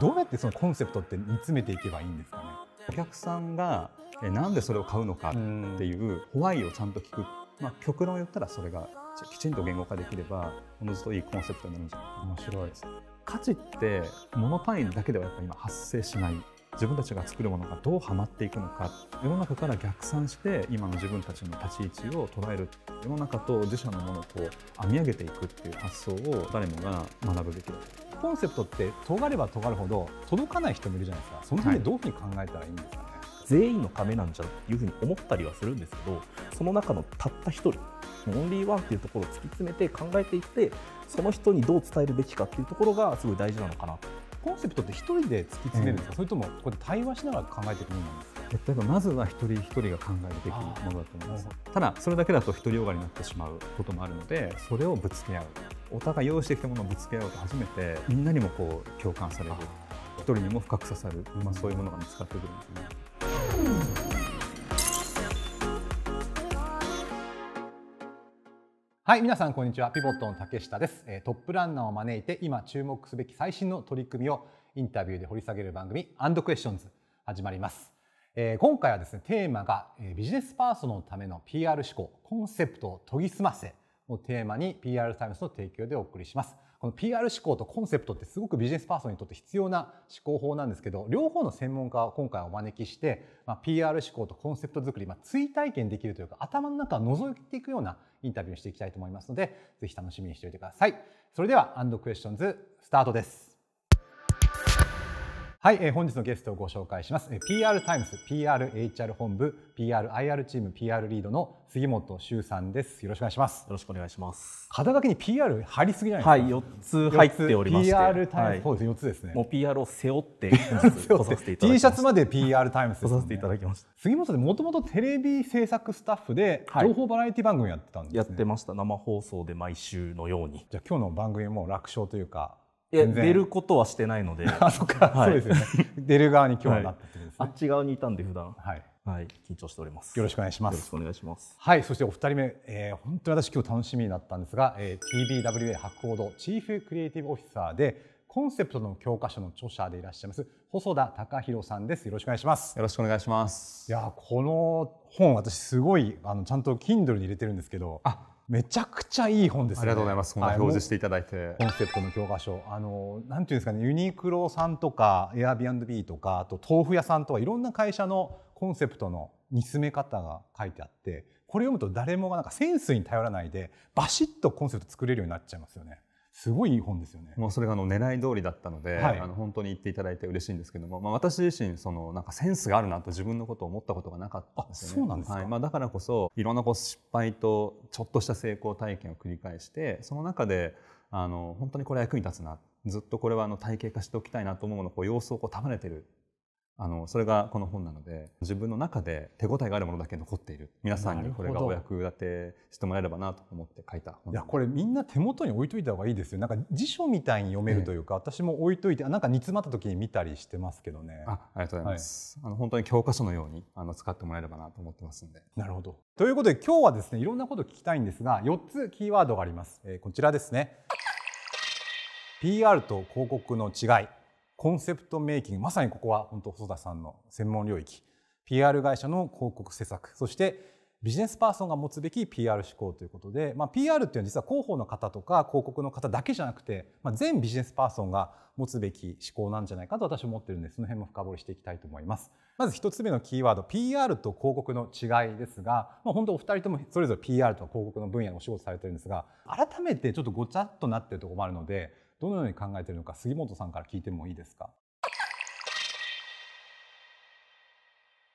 どうやってそのコンセプトって煮詰めていけばいいんですかねお客さんがなんでそれを買うのかっていうホワイをちゃんと聞く、まあ、極論を言ったらそれがきちんと言語化できればおのずといいコンセプトになるんじゃないか面白いです価値って物単位だけではやっぱ今発生しない自分たちが作るものがどうはまっていくのか世の中から逆算して今の自分たちの立ち位置を捉える世の中と自社のものをこう編み上げていくっていう発想を誰もが学ぶべきだとコンセプトって尖れば尖るほど届かない人もいるじゃないですかその辺でどういうふうに考えたらいいんですかね、はい、全員のためなんじゃいうふうに思ったりはするんですけどその中のたった1人オンリーワンっていうところを突き詰めて考えていってその人にどう伝えるべきかっていうところがすごい大事なのかなコンセプトって1人で突き詰めるんですか、うん、それともこうやって対話しながら考えていくものなんですか例えばまずは一人一人が考えるべきものだと思いますただそれだけだと独りよがりになってしまうこともあるのでそれをぶつけ合うお互い用意してきたものをぶつけ合うと初めてみんなにもこう共感される一人にも深く刺さる、まあ、そういうものが見つかってくるんですね。はい、皆さんこんにちは。ピボットの竹下です。トップランナーを招いて今注目すべき最新の取り組みをインタビューで掘り下げる番組アンドクエスチョンズ始まります。え今回はですね、テーマが、えビジネスパーソンのための PR 思考、コンセプトを研ぎ澄ませをテーマに PR タイムスの提供でお送りします。この PR 思考とコンセプトってすごくビジネスパーソンにとって必要な思考法なんですけど、両方の専門家を今回お招きして、まあ、PR 思考とコンセプト作り、まあ、追体験できるというか、頭の中を覗いていくようなインタビューをしていきたいと思いますので、ぜひ楽しみにしておいてください。それでは、アンドクエスチョンズ、スタートです。はい、えー、本日のゲストをご紹介します。えー、PR タイムス PR HR 本部 PR IR チーム PR リードの杉本修さんです。よろしくお願いします。よろしくお願いします。肩書きに PR 入りすぎないはい、四つ入っておりまし PR タイムス、そうです、四つですね。もう PR を背負って 来させていただきました。T シャツまで PR タイムズ、ね、させていただきました。杉本さんもともとテレビ制作スタッフで情報バラエティ番組やってたんです、ねはい、やってました。生放送で毎週のように。じゃあ今日の番組も楽勝というか。や出ることはしてないので あそっか、はい、そうですよね出る側に今日はなったってことですね、はい、あっち側にいたんで普段はいはい、緊張しております。よろしくお願いします。よろしくお願いします。はい、そしてお二人目、えー、本当に私今日楽しみになったんですが、えー、TBWA 博報堂チーフクリエイティブオフィサーでコンセプトの教科書の著者でいらっしゃいます細田隆弘さんです。よろしくお願いします。よろしくお願いします。いやこの本私すごいあのちゃんと Kindle に入れてるんですけど。あめちゃくちゃいい本です、ね、ありがとうございます。こんな表示していただいて、コンセプトの教科書、あのなんていうんですかね、ユニクロさんとかエ a i r b ビーとかあと豆腐屋さんとかいろんな会社のコンセプトの煮詰め方が書いてあって、これ読むと誰もがなんかセンスに頼らないでバシッとコンセプト作れるようになっちゃいますよね。すごいい本ですよね。もうそれがあの狙い通りだったので、はい、あの本当に言っていただいて嬉しいんですけども、まあ、私自身そのなんかセンスがあるなと自分のことを思ったことがなかったんですよね。そうなんですか、はいまあ、だからこそいろんなこう失敗とちょっとした成功体験を繰り返してその中であの本当にこれは役に立つなずっとこれはあの体系化しておきたいなと思うのこう様子をこう束ねてるあのそれがこの本なので自分の中で手応えがあるものだけ残っている皆さんにこれがお役立てしてもらえればなと思って書いたいやこれみんな手元に置いといた方がいいですよなんか辞書みたいに読めるというか、え私も置いといてなんか煮詰まった時に見たりしてますけどねあありがとうございます、はい、あの本当に教科書のようにあの使ってもらえればなと思ってますんでなるほどということで今日はですねいろんなこと聞きたいんですが4つキーワードがあります、えー、こちらですね PR と広告の違いコンセプトメイキングまさにここは本当細田さんの専門領域 PR 会社の広告施策そしてビジネスパーソンが持つべき PR 思考ということで、まあ、PR っていうのは実は広報の方とか広告の方だけじゃなくて、まあ、全ビジネスパーソンが持つべき思考なんじゃないかと私は思ってるんでその辺も深掘りしていきたいと思いますまず一つ目のキーワード PR と広告の違いですが、まあ、本当お二人ともそれぞれ PR と広告の分野のお仕事されてるんですが改めてちょっとごちゃっとなってるところもあるのでどのように考えているのか杉本さんから聞いてもいいですか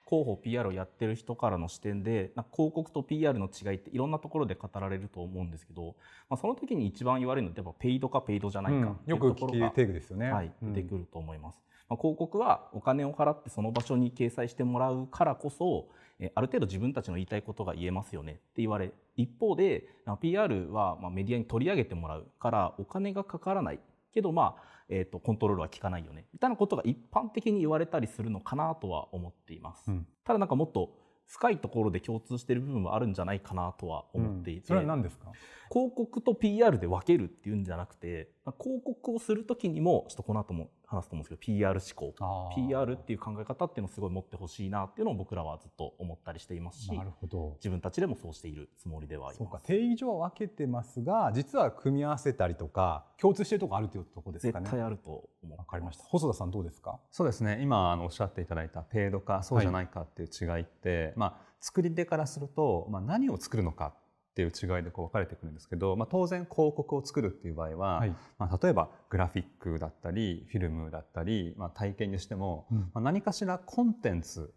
広報 PR をやってる人からの視点で広告と PR の違いっていろんなところで語られると思うんですけど、まあ、その時に一番言われるのってペイドかペイドじゃないか、うん、よく聞く定義ですよね、はい、出てくると思います、うん、まあ、広告はお金を払ってその場所に掲載してもらうからこそある程度自分たちの言いたいことが言えますよねって言われ一方で PR はメディアに取り上げてもらうからお金がかからないけどまあ、えーと、とコントロールは効かないよねみたいなことが一般的に言われたりするのかなとは思っています、うん、ただなんかもっと深いところで共通している部分はあるんじゃないかなとは思っていて、うん、それは何ですか広告と PR で分けるっていうんじゃなくて広告をする時にもちょっとこの後も話すと思うんですけど PR 思考 PR っていう考え方っていうのをすごい持ってほしいなっていうのを僕らはずっと思ったりしていますしなるほど自分たちでもそうしているつもりではいますそうか定義上は分けてますが実は組み合わせたりとか共通しているとこあるというとこですかね絶対あると思分かりました細田さんどうですかそうですね今あのおっしゃっていただいた程度かそうじゃないかっていう違いって、はい、まあ作り手からすると、まあ、何を作るのかっていう違いでこう分かれてくるんですけど、まあ、当然広告を作るっていう場合は、はい、まあ、例えばグラフィックだったりフィルムだったり、まあ、体験にしても、うん、まあ、何かしらコンテンツ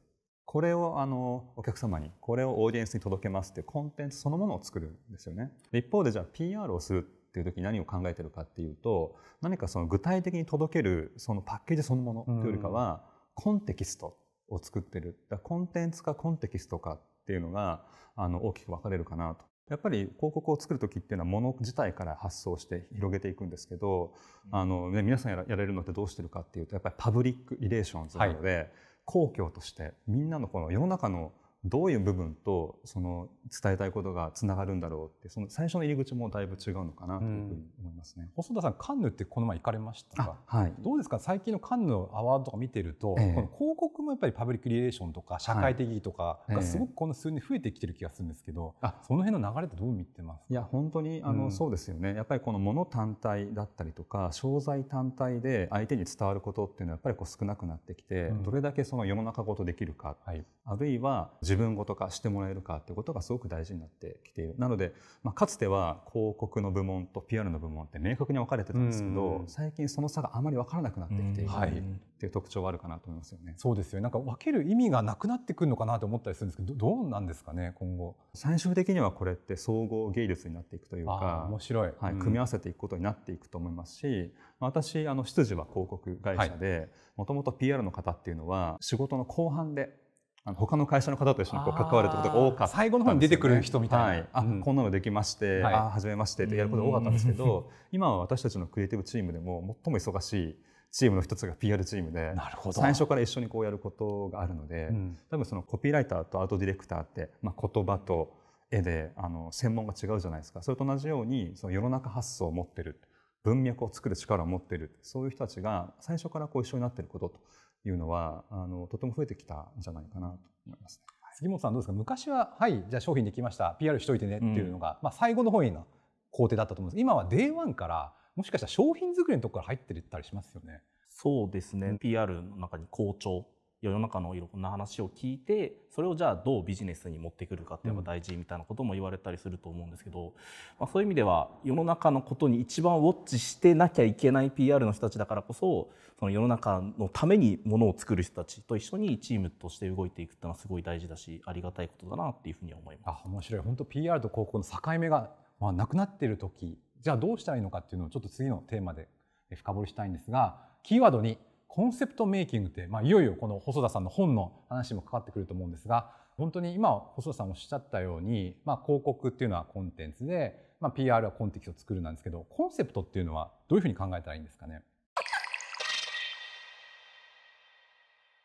これをあのお客様にこれをオーディエンスに届けますっていうコンテンツそのものを作るんですよね。一方でじゃあ PR をするっていう時に何を考えてるかっていうと何かその具体的に届けるそのパッケージそのものというよりかは、コンテキストを作ってるだコンテンツかコンテキストかっていうのがあの大きく分かれるかなとやっぱり広告を作る時っていうのはもの自体から発想して広げていくんですけど、あのね、皆さんやれるのってどうしてるかっていうとやっぱりパブリックリレーションズなので、はい、公共としてみんなのこの世の中のどういう部分とその伝えたいことがつながるんだろうってその最初の入り口もだいぶ違うのかなというふうに思いますね、うん、細田さんカンヌってこの前行かれましたか、はい、どうですか最近のカンヌのアワードとか見てると、えー、この広告もやっぱりパブリックリレーションとか社会的とかがすごくこの数年増えてきてる気がするんですけど、はいえー、その辺の流れってどう見てますいや本当にあの、うん、そうですよねやっぱりこの物単体だったりとか商材単体で相手に伝わることっていうのはやっぱりこう少なくなってきて、うん、どれだけその世の中ごとできるか、はい、あるいは自自分ごと化してもらえるかっていうことがすごく大事になってきているなので、まあ、かつては広告の部門と PR の部門って明確に分かれてたんですけど、最近その差があまり分からなくなってきている、はい、っていう特徴はあるかなと思いますよね。そうですよなんか分ける意味がなくなってくるのかなと思ったりするんですけどどうなんですかね今後。最終的にはこれって総合芸術になっていくというか面白い、はい、組み合わせていくことになっていくと思いますし、私あの執事は広告会社でもともと PR の方っていうのは仕事の後半であの他の会社の方と一緒にこう関わることが多かった、ね、最後の方に出てくる人みたいな、はい、あ、うん、こんなのできまして、はい、あ初めましてってやることが多かったんですけど、今は私たちのクリエイティブチームでも最も忙しいチームの一つが PR チームで最初から一緒にこうやることがあるので、うん、多分そのコピーライターとアートディレクターって、まあ、言葉と絵であの専門が違うじゃないですかそれと同じようにその世の中発想を持ってる文脈を作る力を持ってるそういう人たちが最初からこう一緒になってることというのはあのとても増えてきたんじゃないかなと思います、ね、杉本さんどうですか昔ははいじゃあ商品できました PR しといてねっていうのが、うん、まあ、最後の方にの工程だったと思うんです今は Day1 からもしかしたら商品作りのところから入ってたりしますよね。そうですね、PR の中に好調世の中のいろんな話を聞いてそれをじゃあどうビジネスに持ってくるかっていうのが大事みたいなことも言われたりすると思うんですけど、まあ、そういう意味では世の中のことに一番ウォッチしてなきゃいけない PR の人たちだからこそその世の中のためにものを作る人たちと一緒にチームとして動いていくっていうのはすごい大事だしありがたいことだなっていうふうに思います。あ面白い本当 PR と広告の境目が、まあ、なくなっている時じゃあどうしたらいいのかっていうのをちょっと次のテーマで深掘りしたいんですがキーワードに「コンセプトメイキングって、まあ、いよいよこの細田さんの本の話もかかってくると思うんですが本当に今細田さんおっしゃったように、まあ、広告っていうのはコンテンツで、まあ、PR はコンテキストを作るなんですけどコンセプトっていうのはどういうふうに考えたらいいんですかね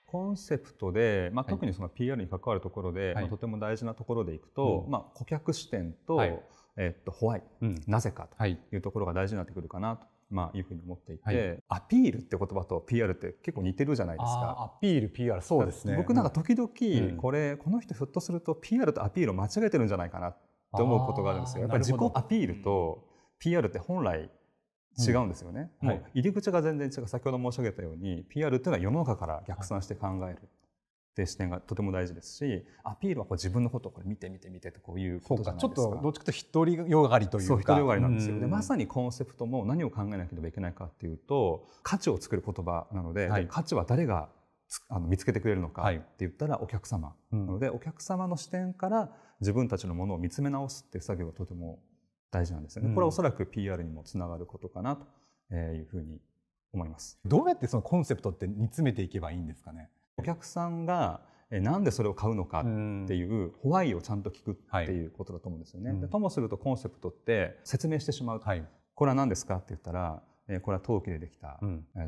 コンセプトで、まあ、特にその PR に関わるところで、はいまあ、とても大事なところでいくと、まあ、顧客視点と、はい、えー、っとホワイ、うん、なぜかというところが大事になってくるかなとまあ、いうふうに思っていて、はい、アピールって言葉と PR って結構似てるじゃないですか。アピール、PR、そうですね。僕なんか時々、これ、うん、この人ひょっとすると PR とアピールを間違えてるんじゃないかなって思うことがあるんですよ。やっぱり自己アピールと PR って本来違うんですよね。うん、もう入り口が全然違う。先ほど申し上げたように、PR っていうのは世の中から逆算して考える。はいていう視点がとても大事ですしアピールはこう自分のことをこれ見て見て見てとこういうことじゃないですかちょっとどっちかと独りよがりというか独りよがりなんですよでまさにコンセプトも何を考えなければいけないかっていうと価値を作る言葉なのではい、価値は誰があの見つけてくれるのかって言ったらお客様、はい、なので、お客様の視点から自分たちのものを見つめ直すっていう作業がとても大事なんですよね、これはおそらく PR にもつながることかなというふうに思いますどうやってそのコンセプトって煮詰めていけばいいんですかねお客さんがなんでそれを買うのかっていうホワイをちゃんと聞くっていうことだと思うんですよね。はい、でともするとコンセプトって説明してしまうと、はい、これは何ですかって言ったらこれは陶器でできた、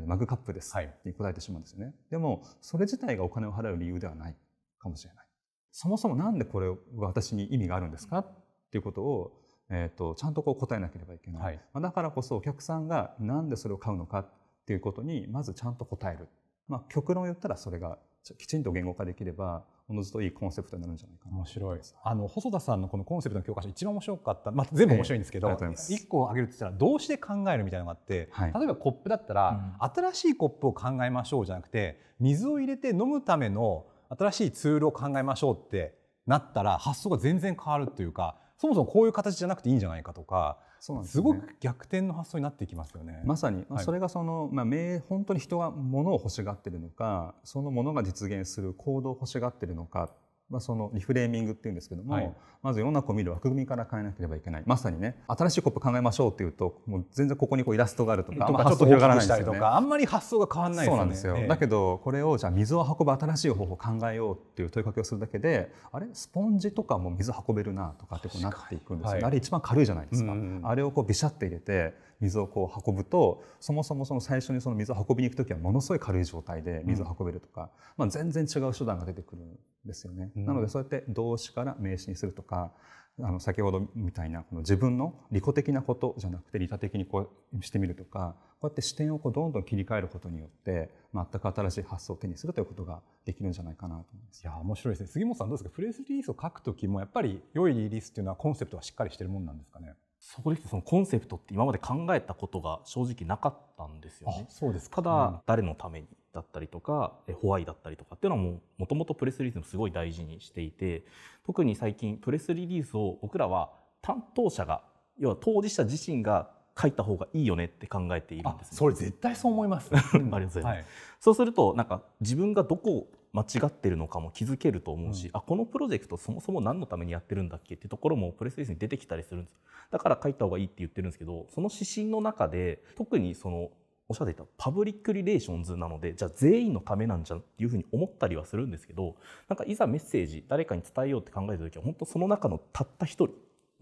マグカップです、はい、って答えてしまうんですよね。でもそれ自体がお金を払う理由ではないかもしれない。そもそも何でこれが私に意味があるんですかっていうことをえーと、ちゃんとこう答えなければいけない、はい、だからこそお客さんが何でそれを買うのかっていうことにまずちゃんと答えるまあ、極論言ったらそれがきちんと言語化できればおのずといいコンセプトになるんじゃないかな面白いあの細田さんのこのコンセプトの教科書一番面白かった、まあ、全部面白いんですけど、え1個挙げるって言ったら動詞で考えるみたいなのがあって、はい、例えばコップだったら、うん、新しいコップを考えましょうじゃなくて水を入れて飲むための新しいツールを考えましょうってなったら発想が全然変わるというかそもそもこういう形じゃなくていいんじゃないかとかすね、すごく逆転の発想になっていきますよね。まさに、まあ、それがその、まあ、名本当に人が物を欲しがってるのかそのものが実現する行動を欲しがってるのかまあ、そのリフレーミングっていうんですけども、はい、まず世の中を見る枠組みから変えなければいけないまさにね新しいコップ考えましょうっていうともう全然ここにこうイラストがあるとかとかちょっと広がらないですよ、ね、あんまり発想が変わらない、ね、そうなんですよ、ええ、だけどこれをじゃあ水を運ぶ新しい方法を考えようっていう問いかけをするだけであれスポンジとかも水運べるなとかってこうなっていくんですよ、はい、あれ一番軽いじゃないですか、うんうん、あれをこうビシャって入れて水をこう運ぶとそもそもその最初にその水を運びに行く時はものすごい軽い状態で水を運べるとか、うん、まあ、全然違う手段が出てくるんですよね。うん、なのでそうやって動詞から名詞にするとかあの先ほどみたいなこの自分の利己的なことじゃなくて利他的にこうしてみるとかこうやって視点をこうどんどん切り替えることによって全く新しい発想を手にするということができるんじゃないかなと思いますいや面白いですね杉本さんどうですかプレスリリースを書く時もやっぱり良いリリースっていうのはコンセプトはしっかりしてるもんなんですかねそこでそのコンセプトって今まで考えたことが正直なかったんですよね。そうですただ、うん、誰のためにだったりとかホワイだったりとかっていうのはもともとプレスリリースもすごい大事にしていて特に最近プレスリリースを僕らは担当者が要は当事者自身が書いた方がいいよねって考えているんです、ね、それ絶対そう思います、ありがとうございます、はい、そうするとなんか自分がどこ間違ってるのかも気づけると思うし、うん、あこのプロジェクトそもそも何のためにやってるんだっけってところもプレスリスに出てきたりするんですだから書いた方がいいって言ってるんですけどその指針の中で特にそのおっしゃっていたパブリックリレーションズなのでじゃあ全員のためなんじゃんっていうふうに思ったりはするんですけどなんかいざメッセージ誰かに伝えようって考えた時は本当その中のたった一人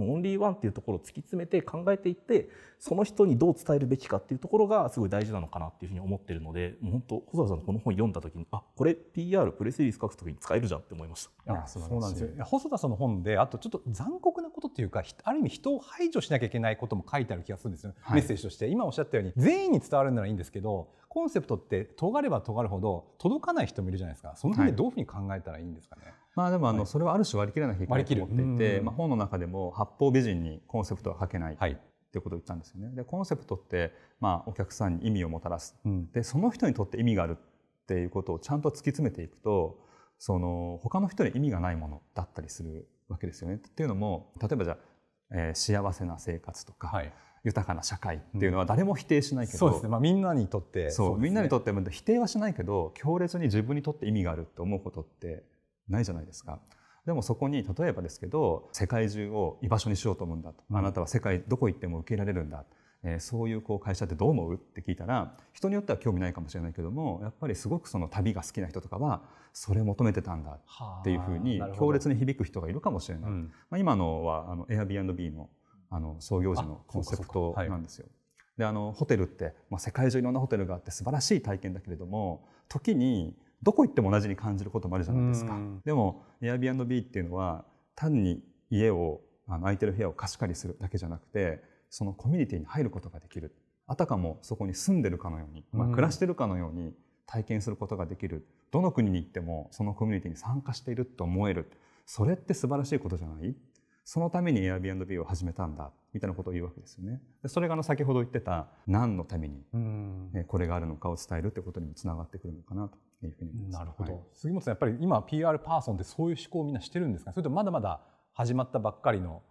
オンリーワンっていうところを突き詰めて考えていってその人にどう伝えるべきかっていうところがすごい大事なのかなっていうふうに思ってるので本当細田さんのこの本読んだ時にあこれ PR プレスリース書く時に使えるじゃんって思いましたそうなんですよ細田さんの本であとちょっと残酷なことっていうかある意味人を排除しなきゃいけないことも書いてある気がするんですよ、はい、メッセージとして今おっしゃったように全員に伝わるならいいんですけどコンセプトって尖れば尖るほど届かない人もいるじゃないですかその辺でどういうふうに考えたらいいんですかね、はいまあでもあの、それはある種割り切らなきゃいけないと思っていて、まあ、本の中でも八方美人にコンセプトは書けない、はい、っていうことを言ったんですよね。でコンセプトって、まあ、お客さんに意味をもたらす、うん、でその人にとって意味があるっていうことをちゃんと突き詰めていくとその他の人に意味がないものだったりするわけですよね。っていうのも例えばじゃあ、えー、幸せな生活とか、はい、豊かな社会っていうのは誰も否定しないけど、うん、そうですね、まあ、みんなにとってそう、ね、みんなにとって否定はしないけど強烈に自分にとって意味があるって思うことってないじゃないですか。でもそこに例えばですけど世界中を居場所にしようと思うんだと、あなたは世界どこ行っても受け入れられるんだ、えー、そういうこう会社ってどう思うって聞いたら人によっては興味ないかもしれないけどもやっぱりすごくその旅が好きな人とかはそれを求めてたんだっていうふうに強烈に響く人がいるかもしれない、うん、まあ、今のはあの Airbnb のあの創業時のコンセプトなんですよ。はい、であのホテルって、まあ、世界中いろんなホテルがあって素晴らしい体験だけれども時にどこ行っても同じに感じることもあるじゃないですか。でも Airbnb っていうのは単に家をあの空いてる部屋を貸し借りするだけじゃなくてそのコミュニティに入ることができるあたかもそこに住んでるかのように、まあ、暮らしてるかのように体験することができるどの国に行ってもそのコミュニティに参加していると思えるそれって素晴らしいことじゃないそのために Airbnb を始めたんだみたいなことを言うわけですよね。それがあの先ほど言ってた何のためにこれがあるのかを伝えるってことにもつながってくるのかなとていうふうになるほど、はい、杉本さんやっぱり今 PR パーソンってそういう思考をみんなしてるんですかそれとまだまだ始まったばっかりの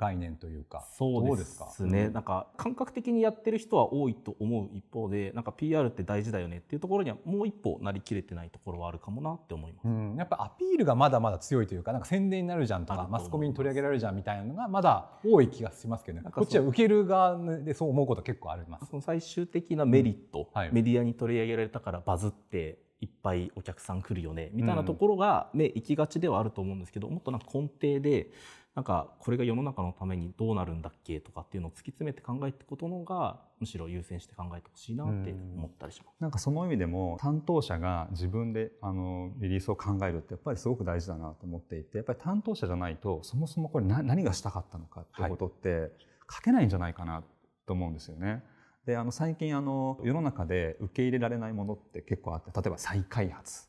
概念というかそうですね、うん、なんか感覚的にやってる人は多いと思う一方でなんか PR って大事だよねっていうところにはもう一歩なりきれてないところはあるかもなって思います、うん、やっぱアピールがまだまだ強いというかなんか宣伝になるじゃんとかマスコミに取り上げられるじゃんみたいなのがまだ多い気がしますけどねこっちは受ける側でそう思うこと結構ありますその最終的なメリット、うんはい、メディアに取り上げられたからバズっていっぱいお客さん来るよねみたいなところが目行きがちではあると思うんですけど、もっとなんか根底でなんかこれが世の中のためにどうなるんだっけとかっていうのを突き詰めて考えていくことのがむしろ優先して考えてほしいなって思ったりします、うん、なんかその意味でも担当者が自分であのリリースを考えるってやっぱりすごく大事だなと思っていてやっぱり担当者じゃないとそもそもこれ何がしたかったのかってことって書けないんじゃないかなと思うんですよね。であの最近あの世の中で受け入れられないものって結構あって例えば再開発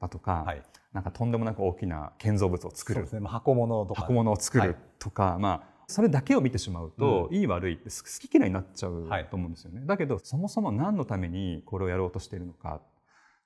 だとか、うんはい、なんかとんでもなく大きな建造物を作る、ね、箱物とか箱物を作るとか、はい、まあそれだけを見てしまうと、うん、いい悪いって好き嫌いになっちゃうと思うんですよね、はい、だけどそもそも何のためにこれをやろうとしているのか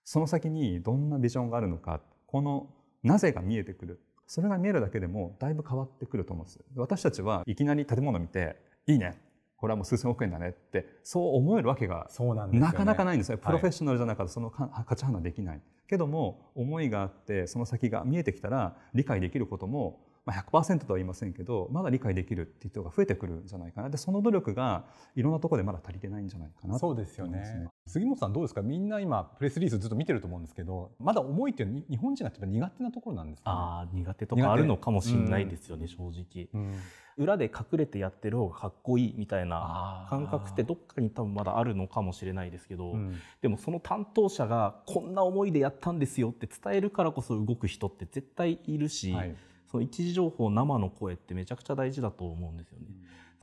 その先にどんなビジョンがあるのかこのなぜが見えてくるそれが見えるだけでもだいぶ変わってくると思うんです私たちはいきなり建物見ていいねこれはもう数千億円だねってそう思えるわけがそうなんですなかなかないんですよ、プロフェッショナルじゃなかったらその価値判断できないけども思いがあってその先が見えてきたら理解できることもまあ、100%とは言いませんけどまだ理解できるっていう人が増えてくるんじゃないかなでその努力がいろんなところでまだ足りてないんじゃないかなそうですよね、ね、杉本さんどうですかみんな今プレスリリースずっと見てると思うんですけどまだ重いっていうのは日本人が苦手なところなんですか、ね、あ苦手とかあるのかもしれないですよね、うん、正直、うん、裏で隠れてやってる方がかっこいいみたいな感覚ってどっかに多分まだあるのかもしれないですけど、うん、でもその担当者がこんな思いでやったんですよって伝えるからこそ動く人って絶対いるし、はいその一時情報生の声ってめちゃくちゃ大事だと思うんですよね。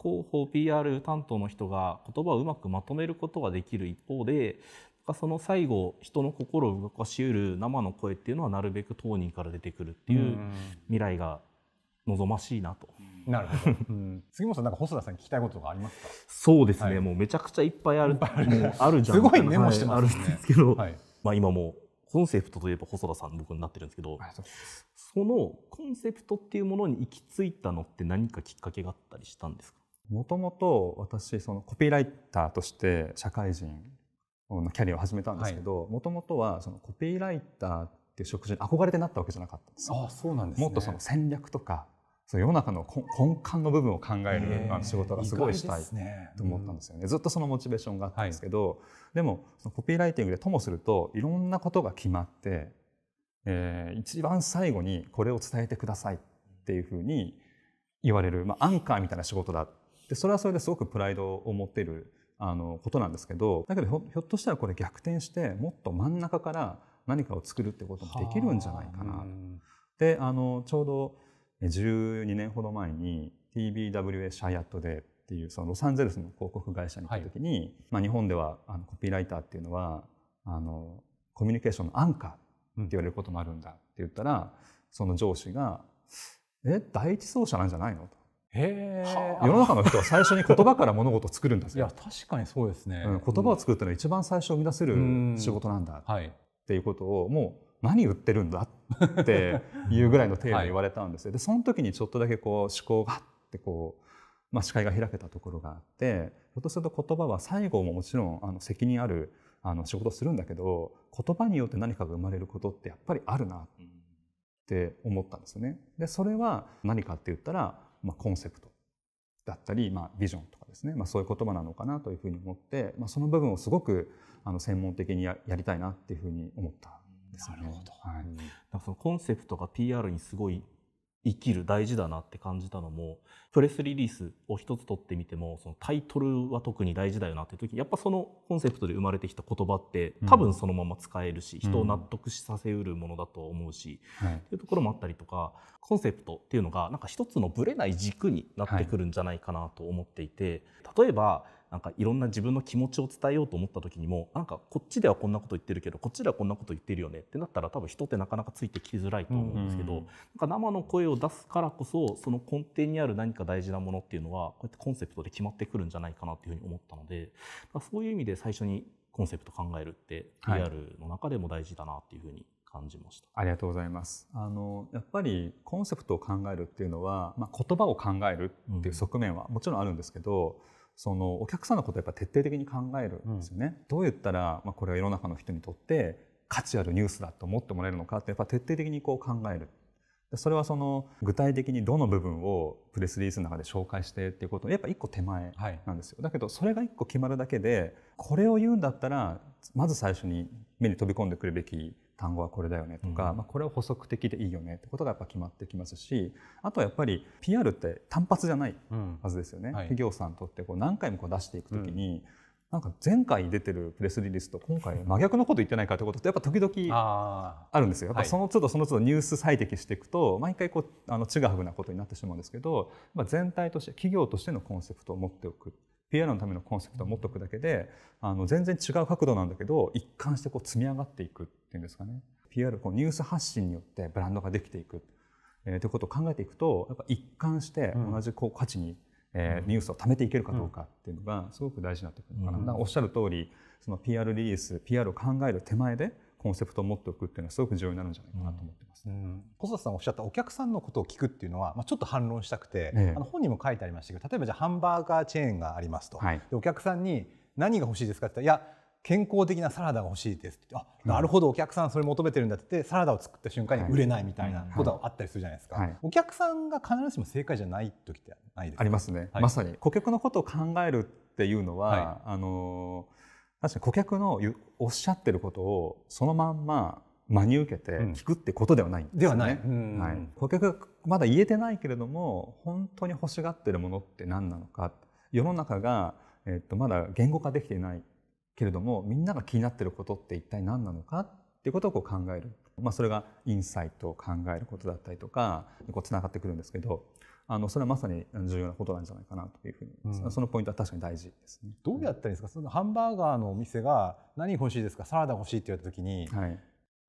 広報 PR 担当の人が言葉をうまくまとめることができる一方でその最後人の心を動かしうる生の声っていうのはなるべく当人から出てくるっていう未来が望ましいなと。なるほど。うん、杉本さん、なんか細田さん聞きたいことがありますか。そうですね、はい、もうめちゃくちゃいっぱいある。あるじゃん。すごいメモしてます、ね、あるんですけど、はい、まあ今もコンセプトといえば細田さん僕になってるんですけどそのコンセプトっていうものに行き着いたのって何かきっかけがあったりしたんですかもともと私そのコピーライターとして社会人のキャリアを始めたんですけどもともとはそのコピーライターっていう職種に憧れてなったわけじゃなかったんですあそうなんです、ね、もっとその戦略とかその世の中の根幹の部分を考えるあの仕事がすごいしたいと思ったんですよね、ねうん、ずっとそのモチベーションがあったんですけど、はい、でもそのコピーライティングでともするといろんなことが決まって、えー、一番最後にこれを伝えてくださいっていうふうに言われる、まあ、アンカーみたいな仕事だでそれはそれですごくプライドを持っているあのことなんですけどだけどひょひょっとしたらこれ逆転してもっと真ん中から何かを作るってこともできるんじゃないかな。であのちょうど12年ほど前に TBWA シャイアットデーっていうそのロサンゼルスの広告会社に行った時に、はい、まあ、日本ではあのコピーライターっていうのはあのコミュニケーションのアンカーって言われることもあるんだって言ったら、その上司が「え第一走者なんじゃないの?」と。へ世の中の人は最初に言葉から物事を作るんですよ。いや確かにそうですね、うん、言葉を作るってのは一番最初生み出せる仕事なんだっていうことをもう何言ってるんだっていうぐらいの程度言われたんですよ。でその時にちょっとだけこう思考がってこう、まあ、視界が開けたところがあってひょっとすると言葉は最後ももちろんあの責任あるあの仕事するんだけど言葉によって何かが生まれることってやっぱりあるなって思ったんですよね。でそれは何かって言ったら、まあ、コンセプトだったり、まあ、ビジョンとかですね、まあ、そういう言葉なのかなというふうに思って、まあ、その部分をすごくあの専門的にややりたいなっていうふうに思ったですよね。なるほどはい、だからそのコンセプトが PR にすごい生きる大事だなって感じたのもプレスリリースを一つ取ってみてもそのタイトルは特に大事だよなって時やっぱそのコンセプトで生まれてきた言葉って多分そのまま使えるし、うん、人を納得させうるものだと思うし、うん、っていうところもあったりとかコンセプトっていうのがなんか一つのぶれない軸になってくるんじゃないかなと思っていて例えばなんかいろんな自分の気持ちを伝えようと思った時にもなんかこっちではこんなこと言ってるけどこっちではこんなこと言ってるよねってなったら多分人ってなかなかついてきづらいと思うんですけど、うんうん、なんか生の声を出すからこそその根底にある何か大事なものっていうのはこうやってコンセプトで決まってくるんじゃないかなっていうふうに思ったのでそういう意味で最初にコンセプト考えるってリアルの中でも大事だなっていうふうに感じました、はい、ありがとうございますあのやっぱりコンセプトを考えるっていうのは、まあ、言葉を考えるっていう側面はもちろんあるんですけど、うんそのお客さんのことをやっぱ徹底的に考えるんですよね。うん、どう言ったら、まあ、これは世の中の人にとって価値あるニュースだと思ってもらえるのかってやっぱ徹底的にこう考える。それはその具体的にどの部分をプレスリリースの中で紹介してっていうことやっぱ一個手前なんですよ、はい、だけどそれが一個決まるだけでこれを言うんだったらまず最初に目に飛び込んでくるべき単語はこれだよねとか、うん、まあ、これは補足的でいいよねってことがやっぱ決まってきますしあとはやっぱり PR って単発じゃないはずですよね、うんはい、企業さんとってこう何回もこう出していくときに、なんか前回出てるプレスリリースと今回真逆のこと言ってないかってことってやっぱ時々あるんですよ。やっぱその都度その都度ニュース最適していくと毎回こうあのちぐはぐなことになってしまうんですけど、まあ、全体として企業としてのコンセプトを持っておく PR のためのコンセプトを持っておくだけであの全然違う角度なんだけど一貫してこう積み上がっていくっていうんですかね PR こうニュース発信によってブランドができていく、えー、ということを考えていくとやっぱ一貫して同じこう価値に、うん、えー、ニュースを貯めていけるかどうかっていうのがすごく大事になってくるのかな、うん、おっしゃる通りその PR リリース PR を考える手前でコンセプトを持っておくっていうのはすごく重要になるんじゃないかなと思ってます、うん、細田さんおっしゃったお客さんのことを聞くっていうのは、まあ、ちょっと反論したくて、ええ、あの本にも書いてありましたけど例えばじゃあハンバーガーチェーンがありますと、はい、でお客さんに何が欲しいですかって言ったらいや健康的なサラダが欲しいですってあなるほどお客さんそれ求めてるんだってサラダを作った瞬間に売れないみたいなことがあったりするじゃないですか、はいはい、お客さんが必ずしも正解じゃない時ってないですかありますね、はい、まさに顧客のことを考えるっていうのは、あの確かに顧客のおっしゃってることをそのまんま真に受けて聞くってことではないんですね。ではない、はい。顧客まだ言えてないけれども本当に欲しがってるものって何なのか世の中が、えっと、まだ言語化できていないけれどもみんなが気になってることって一体何なのかっていうことをこう考える、まあ、それがインサイトを考えることだったりとかこうつながってくるんですけどあのそれはまさに重要なことなんじゃないかなというふうに、うん、そのポイントは確かに大事ですね。どうやったらいいですかそのハンバーガーのお店が何欲しいですかサラダ欲しいって言われた時に、はい、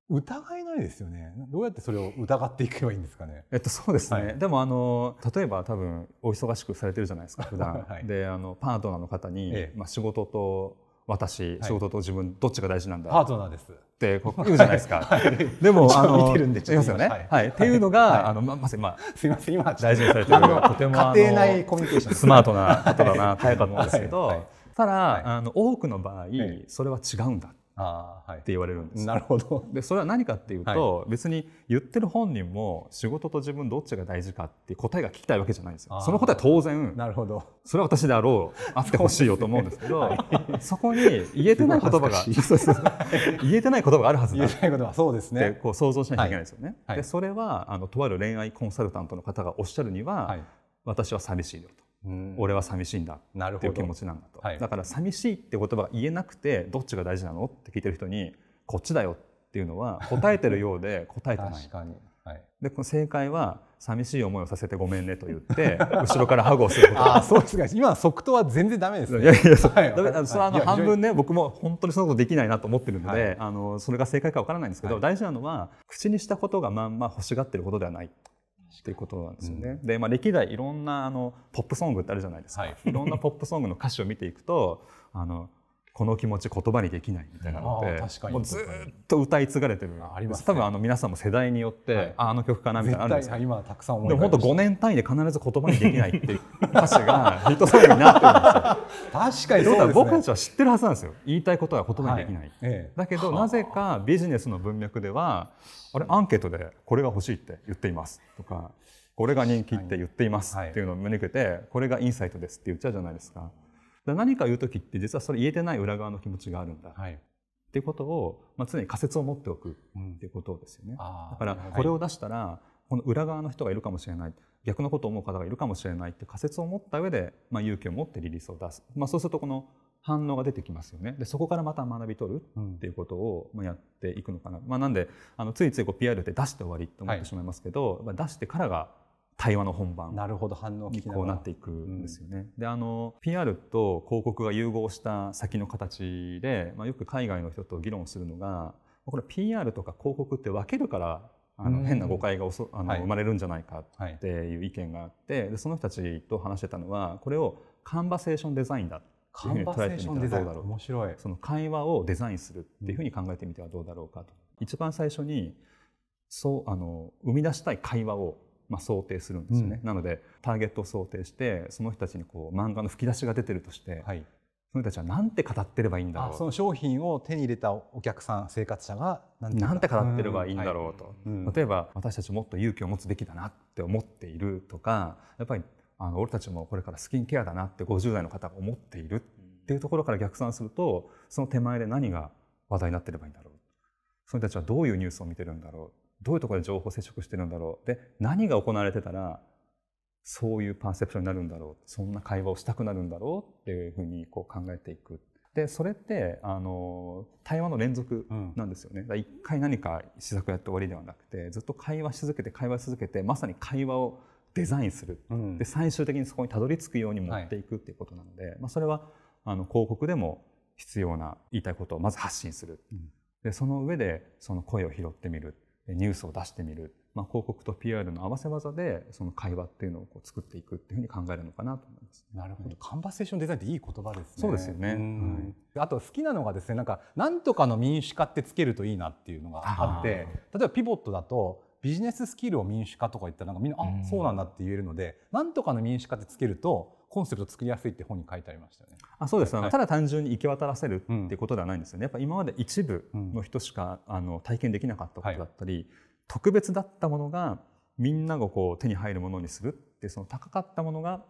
疑えないですよね。どうやってそれを疑っていけばいいんですかね。えっとそうですね。はい、でもあの例えば多分お忙しくされてるじゃないですか 普段、はい、であのパートナーの方に、ええ、まあ仕事と私、仕事と自分どっちが大事なんだ。パートナーです。ってこう言うじゃないですか。はい、でも、あの、見てるんで、ますよね、はい。はい。っていうのが、はい、あの、ま、まさに、まあ、すみません、今、大事にされてる、とても、家庭内コミュニケーション。スマートな方だな、と思うんですけど、ただ、あの、多くの場合、それは違うんだ。って言われるんです、はい、なるほど でそれは何かっていうと、はい、別に言ってる本人も仕事と自分どっちが大事かって答えが聞きたいわけじゃないんですよその答え当然なるほどそれは私であろう あってほしいよと思うんですけどはい、そこに言えてない言葉が 言えてない言葉があるはず言えない言葉そうですねこう想像しなきゃいけないですよね、でそれはあのとある恋愛コンサルタントの方がおっしゃるには、私は寂しいよと俺は寂しいんだっていう気持ちなんだと、はい、だから寂しいって言葉が言えなくてどっちが大事なのって聞いてる人にこっちだよっていうのは答えてるようで 答えてない確かに、はい、でこの正解は寂しい思いをさせてごめんねと言って 後ろからハグをすることあそうですか今即答は全然ダメですねいやいやそ,、はれはあの半分ね僕も本当にそのことできないなと思ってるので、はい、あのそれが正解かわからないんですけど、はい、大事なのは口にしたことがまんま欲しがってることではないっていうことなんですよね。うん、で、まあ、歴代いろんなあのポップソングってあるじゃないですか、はい、いろんなポップソングの歌詞を見ていくとあのこの気持ち言葉にできないみたいなので、もうずっと歌い継がれてるあります、ね、多分あの皆さんも世代によって、はい、ああの曲かなみたいなあるんですよ今たくさん思いでも本当5年単位で必ず言葉にできないっていう 歌詞がヒットソングになってるんですよ確かにそう、ね、僕たちは知ってるはずなんですよ言いたいことは言葉にできない、はいええ、だけどなぜかビジネスの文脈ではあれアンケートでこれが欲しいって言っていますとかこれが人気って言っていますっていうのを見抜けて、はい、これがインサイトですって言っちゃうじゃないですか。何か言う時って実はそれ言えてない裏側の気持ちがあるんだ、はい、っていうことを、まあ、常に仮説を持っておくっていうことですよね。うん、だからこれを出したら、はい、この裏側の人がいるかもしれない逆のことを思う方がいるかもしれないって仮説を持った上で、まあ、勇気を持ってリリースを出す、まあ、そうするとこの反応が出てきますよねでそこからまた学び取るっていうことをやっていくのかな、うん、まあ、なんであのついついこう PR って出して終わりって思ってしまいますけど、はい、出してからが対話の本番なるほど反応にこうなっていくんですよね。うん、であの PR と広告が融合した先の形で、まあ、よく海外の人と議論するのがこれ PR とか広告って分けるからあの変な誤解がおそあの、は生まれるんじゃないかっていう意見があって、でその人たちと話してたのはこれをカンバセーションデザインだカンバセーションデザイン面白いその会話をデザインするっていうふうに考えてみてはどうだろうかと、一番最初にそうあの生み出したい会話をまあ、想定するんですよね、うん、なのでターゲットを想定してその人たちにこう漫画の吹き出しが出てるとして、はい、その人たちは何て語ってればいいんだろうその商品を手に入れたお客さん生活者が何て語ってればいいんだろうと、うんはい、例えば私たちもっと勇気を持つべきだなって思っているとかやっぱりあの俺たちもこれからスキンケアだなって50代の方が思っているっていうところから逆算するとその手前で何が話題になってればいいんだろうその人たちはどういうニュースを見てるんだろうどういうところで情報接触してるんだろうで何が行われてたらそういうパーセプションになるんだろうそんな会話をしたくなるんだろうっていうふうにこう考えていくでそれってあの対話の連続なんですよね、うん、一回何か施策やって終わりではなくてずっと会話し続けて会話し続けてまさに会話をデザインする、うん、で最終的にそこにたどり着くように持っていくっていうことなので、はい、まあ、それはあの広告でも必要な言いたいことをまず発信する、うん、でその上でその声を拾ってみるニュースを出してみる、まあ、広告と PR の合わせ技でその会話っていうのをこう作っていくっていうふうに考えるのかなと思います。なるほど、カンバセーションデザインっていい言葉ですね。そうですよね。はい、あと好きなのがですね、なんかなんとかの民主化ってつけるといいなっていうのがあって、例えばピボットだと。ビジネススキルを民主化とか言ったらなんかみんなあそうなんだって言えるのでなんとかの民主化ってつけるとコンセプト作りやすいって本に書いてありましたよね。あそうです、はい、ただ単純に行き渡らせるってことではないんですよね。やっぱ今まで一部の人しか、あの体験できなかったことだったり、はい、特別だったものがみんながこう手に入るものにするってその高かったものが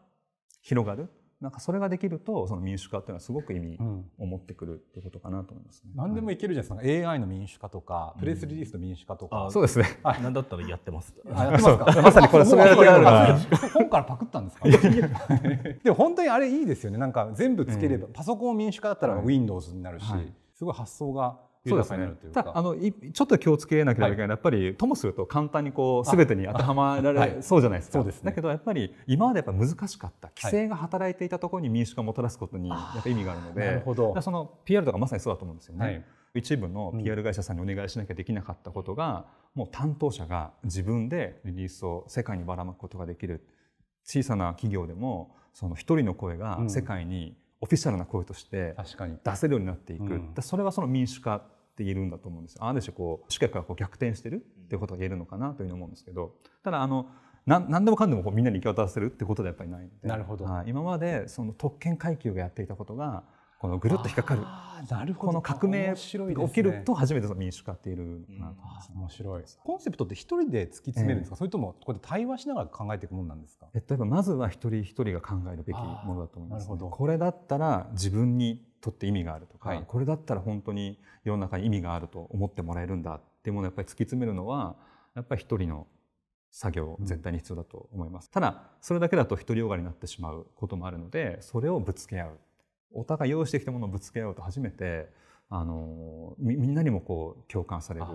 広がるなんかそれができるとその民主化っていうのはすごく意味を持ってくるってことかなと思います、ねうん、何でもいけるじゃないですか、AI の民主化とかプレスリリースの民主化とか、うん、そうですね、はい、何だったらやってますやってますか まさにこれそれやってるから本からパクったんですかでも本当にあれいいですよねなんか全部つければ、うん、パソコン民主化だったら Windows になるし、はい、すごい発想がそうですね。たあのちょっと気をつけなければいけないのは、やっぱりともすると簡単にこうすべてに当てはまられそうじゃないですか。すね、だけどやっぱり今までやっぱ難しかった規制が働いていたところに民主化をもたらすことにやっぱ意味があるので、なるほど。その PR とかまさにそうだと思うんですよね。はい一部の PR 会社さんにお願いしなきゃできなかったことが、もう担当者が自分でリリースを世界にばらまくことができる小さな企業でもその一人の声が世界にオフィシャルな声として出せるようになっていく、うん、それはその民主化って言えるんだと思うんですある種こう主客がこう逆転してるっていうことが言えるのかなというふうに思うんですけどただあの何でもかんでもこうみんなに行き渡らせるってことではやっぱりないのでなるほど今までその特権階級がやっていたことがこのぐるっと引っかかるなるほどこの革命が起きると初めての民主化っているうん、面白いコンセプトって一人で突き詰めるんですか、えー、それともこうやって対話しながら考えていくものなんですか、えっと、まずは一人一人が考えるべきものだと思います、ね、これだったら自分にとって意味があるとか、はい、これだったら本当に世の中に意味があると思ってもらえるんだっていうものをやっぱり突き詰めるのはやっぱり一人の作業絶対に必要だと思います、うん、ただそれだけだと独りよがりになってしまうこともあるのでそれをぶつけ合うお互い用意してきたものをぶつけ合うと初めてあのみんなにもこう共感される。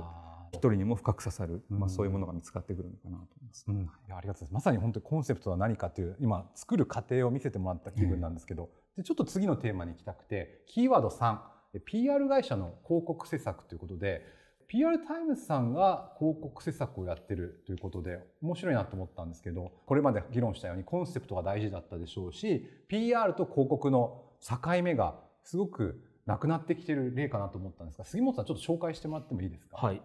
一人にも深く刺さる、まあ、そういうものが見つかってくるのかなと思います、うんうん、いやありがとうございますまさに本当にコンセプトは何かという今作る過程を見せてもらった気分なんですけど、でちょっと次のテーマに行きたくてキーワード3 PR 会社の広告施策ということで PR タイムズさんが広告施策をやってるということで面白いなと思ったんですけどこれまで議論したようにコンセプトが大事だったでしょうし PR と広告の境目がすごくなくなってきてる例かなと思ったんですが杉本さんちょっと紹介してもらってもいいですか、はい、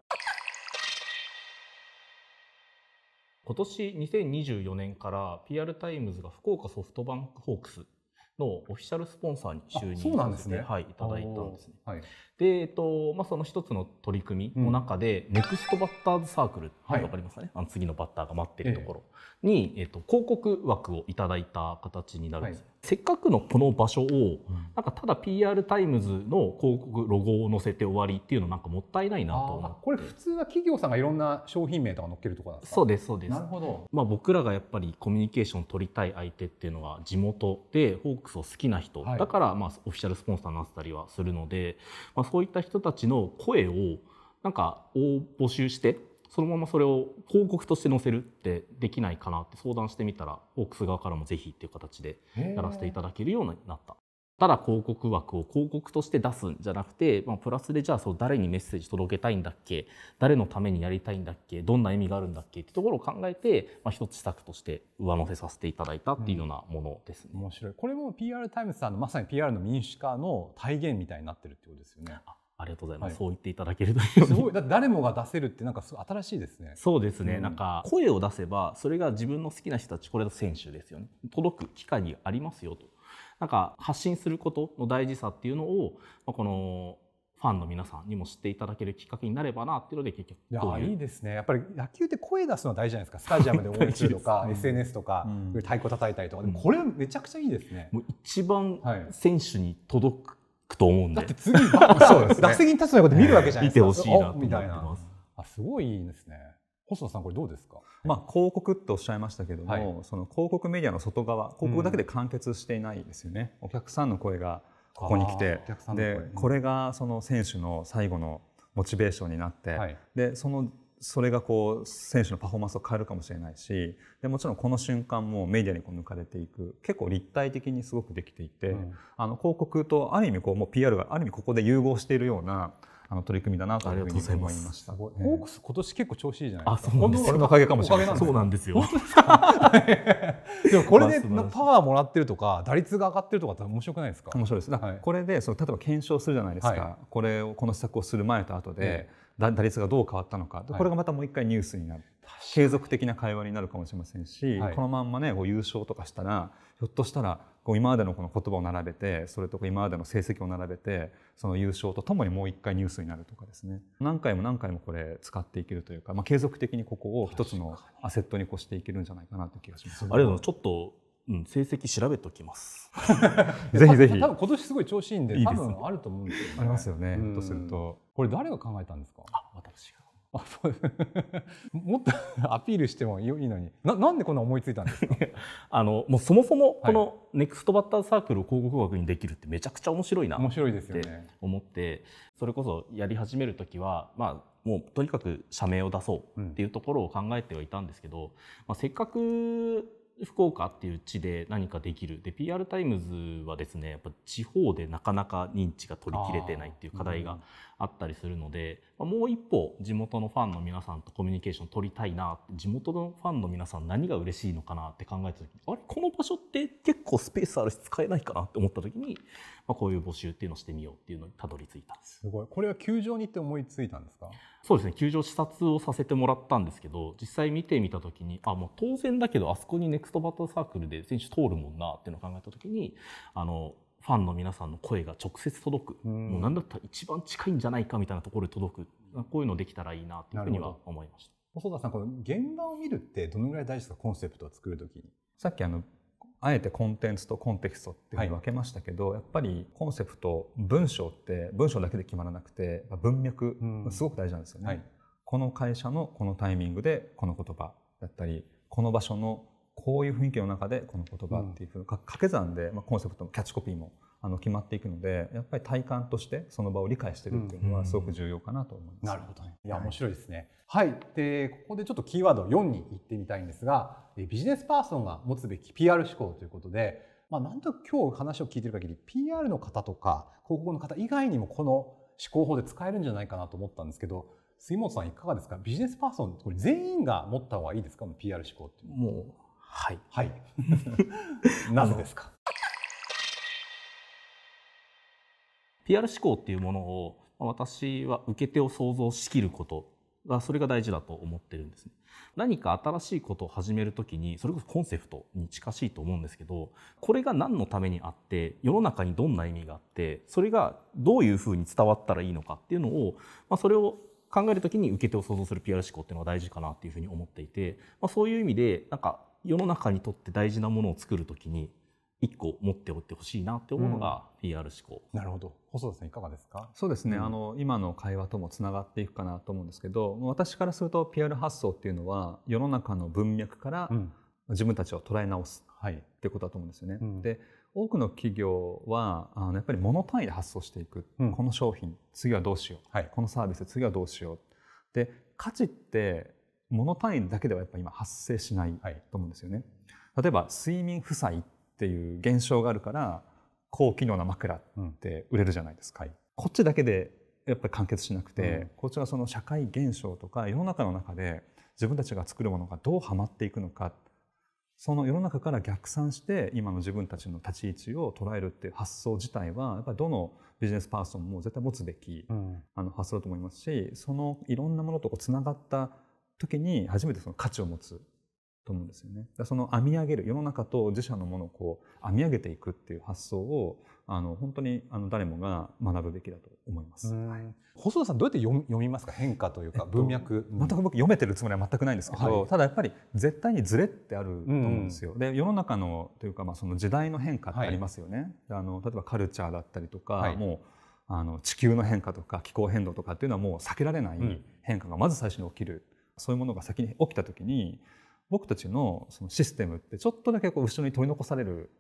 今年2024年から PR タイムズが福岡ソフトバンクホークスのオフィシャルスポンサーに就任させて、ねはい、いただいたんですね。はい、で、えっとまあ、その一つの取り組みの中で、うん、ネクストバッターズサークル、はい、分かりますかねあの次のバッターが待ってるところに、えええっと、広告枠をいただいた形になるんです、ね、せっかくのこの場所をなんかただ PR タイムズの広告ロゴを載せて終わりっていうのなんかもったいないなと思これ普通は企業さんがいろんな商品名とか載っけるとこなんですかそうですそうですなるほど、まあ、僕らがやっぱりコミュニケーション取りたい相手っていうのは地元でホークスを好きな人、はい、だからまあオフィシャルスポンサーになったりはするので、まあ、そういった人たちの声をなんか応募集してそのままそれを広告として載せるってできないかなって相談してみたらオークス側からもぜひっていう形でやらせていただけるようになった。ただ広告枠を広告として出すんじゃなくて、まあ、プラスでじゃあそう誰にメッセージ届けたいんだっけ誰のためにやりたいんだっけどんな意味があるんだっけってところを考えて、まあ、一つ策として上乗せさせていただいたっていうようなものですね。うん、面白いこれも PR タイムズさんのまさに PR の民主化の体現みたいになってるってことですよね。ありがとうございます、はい、そう言っていただけるというすごい誰もが出せるってなんか新しいですねそうですね、うん、なんか声を出せばそれが自分の好きな人たちこれが選手ですよね届く機会にありますよとなんか発信することの大事さっていうのを、まあ、このファンの皆さんにも知っていただけるきっかけになればなっていうので結局いやいいですねやっぱり野球って声出すのは大事じゃないですかスタジアムで応援するとか、SNS とか、うん、太鼓叩いたりとかこれめちゃくちゃいいですね、もう一番選手に届くと思うんで。だって次、そうです、ね、打席に立つようなこと見るわけじゃないですか。見てほしいなと思ってます。あ、すごいですね。細田さんこれどうですか、まあ、広告とおっしゃいましたけども、はい、その広告メディアの外側広告だけで完結していないですよね、うん、お客さんの声がここに来てでこれがその選手の最後のモチベーションになって、はい、でそのそれがこう選手のパフォーマンスを変えるかもしれないしでもちろんこの瞬間もメディアにこう抜かれていく結構立体的にすごくできていて、うん、あの広告とある意味こうもう PR がある意味ここで融合しているようなあの取り組みだなというふうに思いました。ホークス今年結構調子いいじゃないですか。あ、そうですのおかげかもしれない。そうなんですよ。でもこれでパワーもらってるとか打率が上がってるとか面白くないですか。面白いです。はい、これでその例えば検証するじゃないですか。はい、これをこの施策をする前と後で。うん打率がどう変わったのか、これがまたもう一回ニュースになる、継続的な会話になるかもしれませんし、はい、このまんまねこう優勝とかしたらひょっとしたらこう今までのこの言葉を並べてそれとか今までの成績を並べてその優勝とともにもう一回ニュースになるとかですね何回も何回もこれ使っていけるというか、まあ、継続的にここを一つのアセットに越していけるんじゃないかなという気がします。あれのちょっとうん、成績調べときます。ぜひぜひ。多分今年すごい調子いいんで、いいで多分あると思うんですよ、ね、ありますよね。とすると。これ誰が考えたんですかあ私があそう もっと アピールしてもいいのにななんでこんな思いついたんですかあのもうそもそもこのネクストバッターサークルを広告枠にできるってめちゃくちゃ面白いな面白いですよね思ってそれこそやり始める時はまあもうとにかく社名を出そうっていうところを考えてはいたんですけど、うん、まあ、せっかく福岡っていう地で何かできるで PR タイムズはですねやっぱ地方でなかなか認知が取りきれてないっていう課題があったりするのでもう一歩地元のファンの皆さんとコミュニケーション取りたいな地元のファンの皆さん何が嬉しいのかなって考えた時にあれこの場所って結構スペースあるし使えないかなって思った時に、まあ、こういう募集っていうのをしてみようっていうのにたどり着いたすごいこれは球場に行って思いついたんですかそうですね球場視察をさせてもらったんですけど実際見てみた時にあもう当然だけどあそこにネクストバッターサークルで選手通るもんなっていうのを考えた時にあのファンの皆さんの声が直接届く、うん、もう何だったら一番近いんじゃないかみたいなところで届くこういうのできたらいいなというふうには思いました細田さんこの現場を見るってどのぐらい大事ですかコンセプトを作るときにさっきあのあえてコンテンツとコンテキストっていうふうに分けましたけど、はい、やっぱりコンセプト文章って文章だけで決まらなくて文脈、すごく大事なんですよね、はい、この会社のこのタイミングでこの言葉だったりこの場所のこういう雰囲気の中でこの言葉っていうふうに掛け算で、まあ、コンセプトもキャッチコピーもあの決まっていくのでやっぱり体感としてその場を理解してるっていうのはすごく重要かなと思います。なるほど、ね、いや面白いですね。はい、でここでちょっとキーワード4に行ってみたいんですがビジネスパーソンが持つべき PR 思考ということで、まあ、なんと今日話を聞いてる限り PR の方とか広告の方以外にもこの思考法で使えるんじゃないかなと思ったんですけど杉本さんいかがですかビジネスパーソンこれ全員が持った方がいいですか PR 思考ってもうはい。はい。なぜですか ?PR 思考っていうものを私は受け手を想像しきることがそれが大事だと思ってるんですね。何か新しいことを始める時にそれこそコンセプトに近しいと思うんですけどこれが何のためにあって世の中にどんな意味があってそれがどういうふうに伝わったらいいのかっていうのを、まあ、それを考えるときに受け手を想像する PR 思考っていうのが大事かなっていうふうに思っていて、まあ、そういう意味でなんか世の中にとって大事なものを作るときに一個持っておいてほしいなって思うのが PR 思考、うん、なるほど細田さんいかがですかそうですね、うん、あの今の会話ともつながっていくかなと思うんですけど私からすると PR 発想っていうのは世の中の文脈から自分たちを捉え直すっていうことだと思うんですよね。うん、で多くの企業はあのやっぱり物単位で発送していく、うん、この商品次はどうしよう、はい、このサービス次はどうしようで価値って物単位だけではやっぱ今発生しないと思うんですよね、はい、例えば睡眠負債っていう現象があるから高機能な枕って売れるじゃないですか、うんはい、こっちだけでやっぱり完結しなくて、うん、こっちはその社会現象とか世の中の中で自分たちが作るものがどうはまっていくのかその世の中から逆算して今の自分たちの立ち位置を捉えるっていう発想自体はやっぱりどのビジネスパーソンも絶対持つべき、うん、あの発想だと思いますしそのいろんなものとつながった時に初めてその価値を持つと思うんですよね。その編み上げる世の中と自社のものをこう編み上げていくっていう発想をあの本当にあの誰もが学ぶべきだと思います。細田さんどうやって読みますか変化というか文脈、えっと、全く僕読めてるつもりは全くないんですけど、はい、ただやっぱり絶対にズレってあると思うんですよ。うん、で世の中のというかまあその時代の変化ってありますよね。はい、あの例えばカルチャーだったりとか、もうあの地球の変化とか気候変動とかっていうのはもう避けられない変化がまず最初に起きる。うんそういうものが先に起きた時に僕たちのそのシステムってちょっとだけこう後ろに取り残される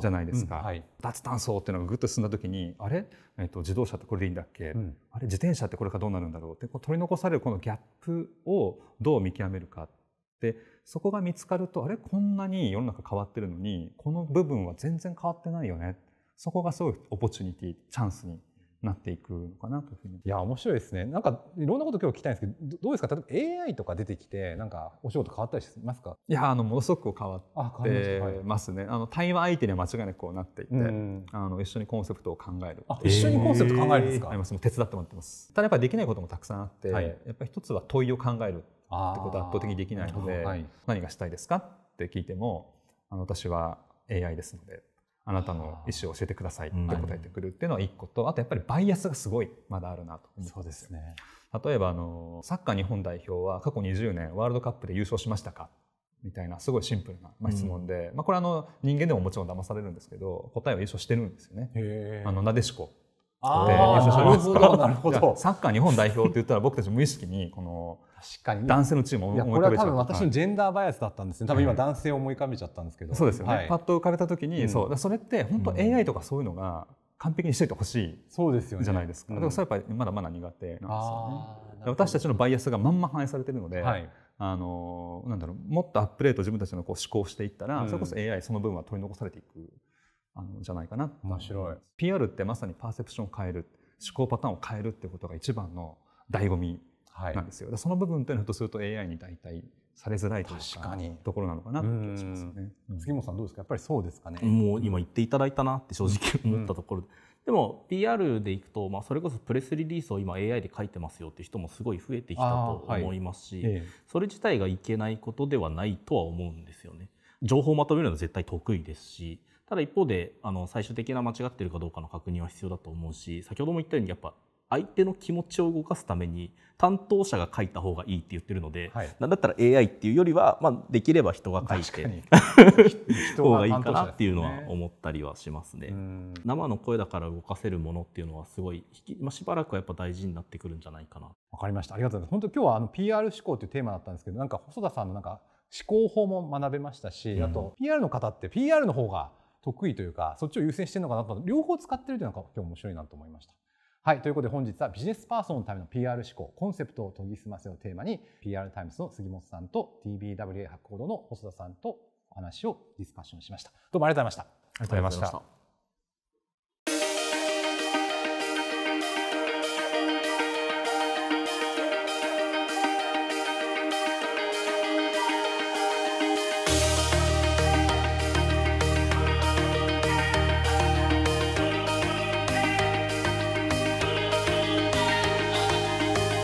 じゃないですか、うんはい、脱炭素っていうのがぐっと進んだ時にあれ、えー、と自動車ってこれでいいんだっけ、うん、あれ自転車ってこれからどうなるんだろうってこう取り残されるこのギャップをどう見極めるかでそこが見つかるとあれこんなに世の中変わってるのにこの部分は全然変わってないよねそこがすごいオポチュニティチャンスになっていくのかなというふうに。いや、面白いですね。なんか、いろんなこと今日聞きたいんですけど、どうですか例えば AI とか出てきて、なんか、お仕事変わったりしますかいや、あの、ものすごく変わってますね。あはい、あの、対話相手には間違いなくこうなっていて、うん、あの、一緒にコンセプトを考える。あ、一緒にコンセプト考えるんですかあります。もう手伝ってもらってます。ただやっぱできないこともたくさんあって、はい、やっぱり一つは問いを考えるってことは圧倒的にできないので、はい、何がしたいですかって聞いても、あの、私は AI ですので。あなたの意思を教えてくださいって答えてくるっていうのは1個と、あとやっぱりバイアスがすごいまだあるなとそうですね例えばあのサッカー日本代表は過去20年ワールドカップで優勝しましたかみたいなすごいシンプルな質問で、うん、まあ、これあの人間でももちろん騙されるんですけど答えは優勝してるんですよね。あのなでしこあなるほどなるほどサッカー日本代表って言ったら僕たち無意識にこの確かに男性のチームを思い浮かべちゃうこれは多分私のジェンダーバイアスだったんですね、はい、多分今男性を思い浮かべちゃったんですけど、そうですよね、はい、パッと浮かべた時に、うん、そうそれって本当 AI とかそういうのが完璧にしていてほしいじゃないですか、ねうだからそれやっぱりまだまだ苦手なんですよね私たちのバイアスがまんま反映されてるので、はい、あのなんだろうもっとアップデート自分たちのこう思考していったら、うん、それこそ AI その分は取り残されていくあのじゃないかな面白い PR ってまさにパーセプションを変える思考パターンを変えるってことが一番の醍醐味なんですよ、はい、その部分というのはとすると AI に大体されづらいというところなのかなという気がしますね、杉本さんどうですかやっぱりそうですかねもう今言っていただいたなって正直思ったところで、うん、でも PR でいくと、まあ、それこそプレスリリースを今 AI で書いてますよっていう人もすごい増えてきたと思いますし、はい、それ自体がいけないことではないとは思うんですよね情報をまとめるのは絶対得意ですしただ一方であの最終的な間違ってるかどうかの確認は必要だと思うし先ほども言ったようにやっぱ相手の気持ちを動かすために担当者が書いた方がいいって言ってるので、はい、なんだったら AI っていうよりは、まあ、できれば人が書いて方がいいかなっていうのは思ったりはしますね。生の声だから動かせるものっていうのはすごい、まあ、しばらくはやっぱ大事になってくるんじゃないかな。わかりました。ありがとうございます。本当今日はあの PR 思考というテーマだったんですけど、なんか細田さんのなんか思考法も学べましたし、うん、あと PR の方って PR の方が得意というかそっちを優先してるのかなと両方使ってるというのが今日面白いなと思いました。はい、ということで本日はビジネスパーソンのための PR 思考、コンセプトを研ぎ澄ませをテーマに PR タイムズの杉本さんと TBWA 発行堂の細田さんとお話をディスカッションしました。どうもありがとうございました。ありがとうございました。